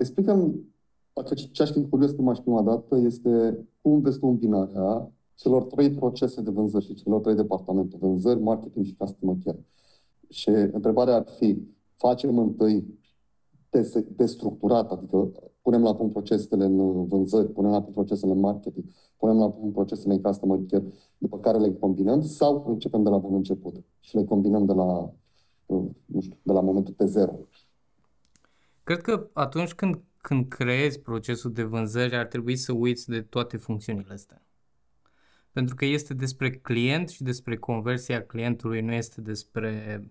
explicăm ce aș fi curios cum aș prima dată este cum vezi combinarea celor trei procese de vânzări și celor trei departamente, vânzări, marketing și customer care. Și întrebarea ar fi, facem întâi destructurat, adică punem la punct procesele în vânzări, punem la punct procesele în marketing, punem la punct procesele în customer care, după care le combinăm sau începem de la bun început și le combinăm de la, nu știu, de la momentul T0. Cred că atunci când, când creezi procesul de vânzări, ar trebui să uiți de toate funcțiunile astea. Pentru că este despre client și despre conversia clientului, nu este despre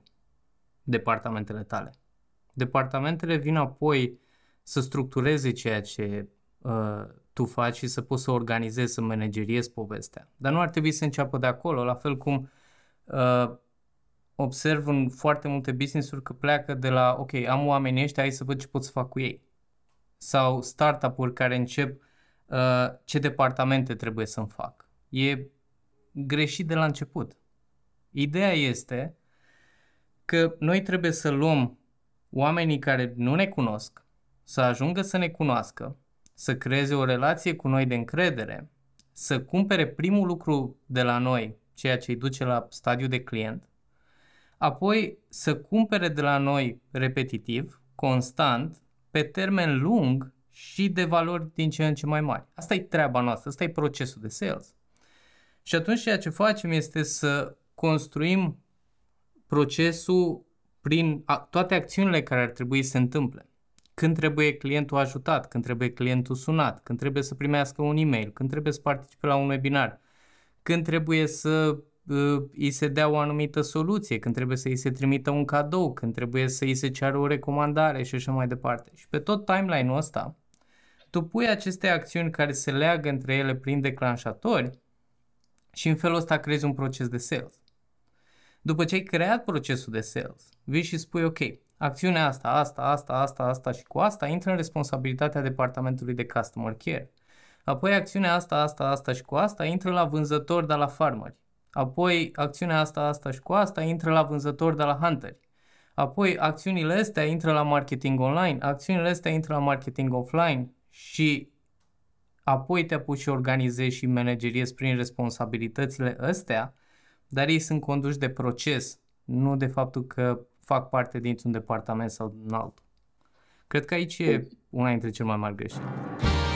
departamentele tale. Departamentele vin apoi să structureze ceea ce uh, tu faci și să poți să organizezi, să manageriezi povestea. Dar nu ar trebui să înceapă de acolo, la fel cum uh, observ în foarte multe business-uri că pleacă de la, ok, am oamenii ăștia, hai să văd ce pot să fac cu ei. Sau startup-uri care încep uh, ce departamente trebuie să-mi fac. E greșit de la început. Ideea este că noi trebuie să luăm oamenii care nu ne cunosc, să ajungă să ne cunoască, să creeze o relație cu noi de încredere, să cumpere primul lucru de la noi, ceea ce îi duce la stadiu de client, apoi să cumpere de la noi repetitiv, constant, pe termen lung și de valori din ce în ce mai mari. Asta e treaba noastră, asta e procesul de sales. Și atunci ceea ce facem este să construim procesul prin toate acțiunile care ar trebui să se întâmple. Când trebuie clientul ajutat, când trebuie clientul sunat, când trebuie să primească un e-mail, când trebuie să participe la un webinar, când trebuie să îi se dea o anumită soluție, când trebuie să îi se trimită un cadou, când trebuie să îi se ceară o recomandare și așa mai departe. Și pe tot timeline-ul ăsta, tu pui aceste acțiuni care se leagă între ele prin declanșatori și în felul ăsta creezi un proces de sales. După ce ai creat procesul de sales, vii și spui, ok, acțiunea asta, asta, asta, asta, asta și cu asta intră în responsabilitatea departamentului de customer care. Apoi acțiunea asta, asta, asta și cu asta intră la vânzători, dar la farmeri. Apoi, acțiunea asta, asta și cu asta intră la vânzători de la hunteri. Apoi, acțiunile astea intră la marketing online, acțiunile astea intră la marketing offline și apoi te apuci și organizezi și manageriezi prin responsabilitățile astea, dar ei sunt conduși de proces, nu de faptul că fac parte dintr-un departament sau din altul. Cred că aici e deci- una dintre cele mai mari greșeli.